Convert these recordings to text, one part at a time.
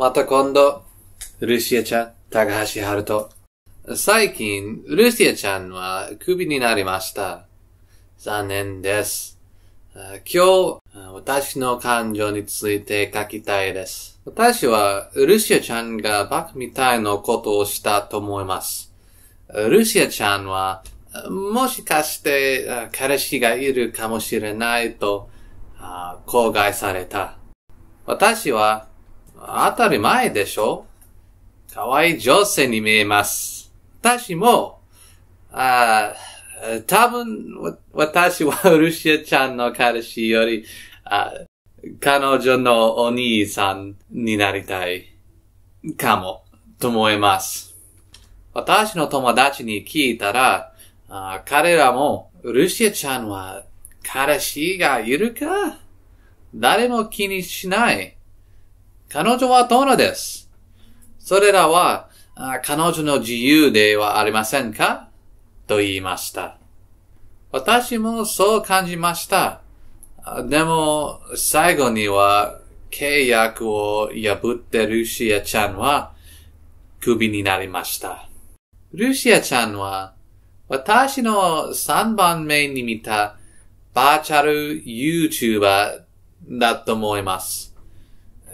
また今度、ルシアちゃん、高橋春人。最近、ルシアちゃんはクビになりました。残念です。今日、私の感情について書きたいです。私は、ルシアちゃんがバカみたいなことをしたと思います。ルシアちゃんは、もしかして、彼氏がいるかもしれないと、口外された。私は、当たり前でしょ可愛い女性に見えます。私も、ああ、多分、私はルシアちゃんの彼氏より、あ彼女のお兄さんになりたいかも、と思います。私の友達に聞いたら、あ彼らも、ルシアちゃんは彼氏がいるか誰も気にしない。彼女は友です。それらは、彼女の自由ではありませんかと言いました。私もそう感じました。でも、最後には、契約を破ってルシアちゃんは、クビになりました。ルシアちゃんは、私の3番目に見た、バーチャル YouTuber だと思います。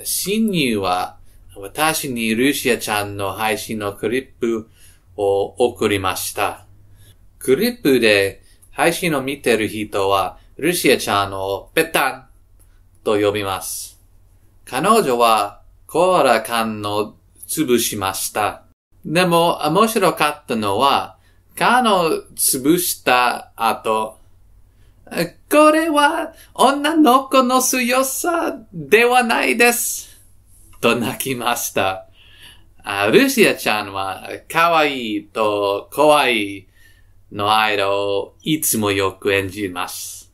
侵入は、私にルシアちゃんの配信のクリップを送りました。クリップで配信を見てる人は、ルシアちゃんをペタンと呼びます。彼女はコーラ缶を潰しました。でも面白かったのは、缶を潰した後、これは女の子の強さではないです。と泣きました。あルシアちゃんは可愛いと怖いの間をいつもよく演じます。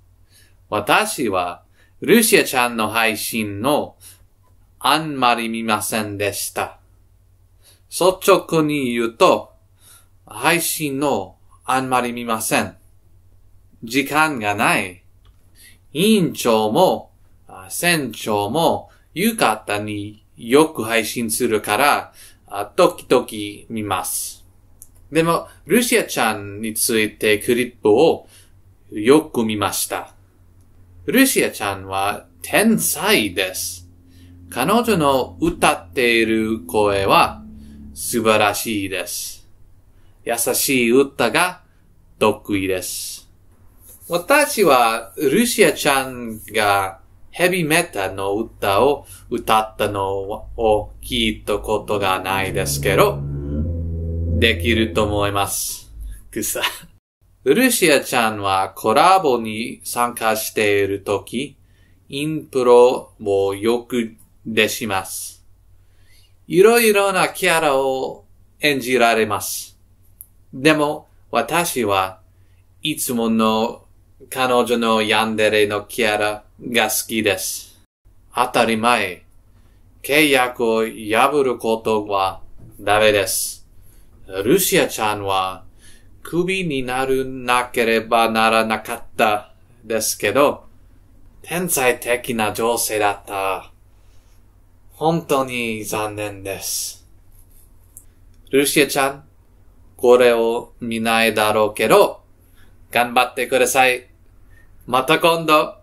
私はルシアちゃんの配信のあんまり見ませんでした。率直に言うと、配信のあんまり見ません。時間がない。委員長も、船長も、夕方によく配信するから、時々見ます。でも、ルシアちゃんについてクリップをよく見ました。ルシアちゃんは天才です。彼女の歌っている声は素晴らしいです。優しい歌が得意です。私は、ルシアちゃんがヘビメタの歌を歌ったのを聞いたことがないですけど、できると思います。くさ。ルシアちゃんはコラボに参加しているとき、インプロもよく出します。いろいろなキャラを演じられます。でも、私はいつもの彼女のヤンデレのキャラが好きです。当たり前。契約を破ることはダメです。ルシアちゃんはクビになるなければならなかったですけど、天才的な女性だった。本当に残念です。ルシアちゃん、これを見ないだろうけど、頑張ってください。また今度。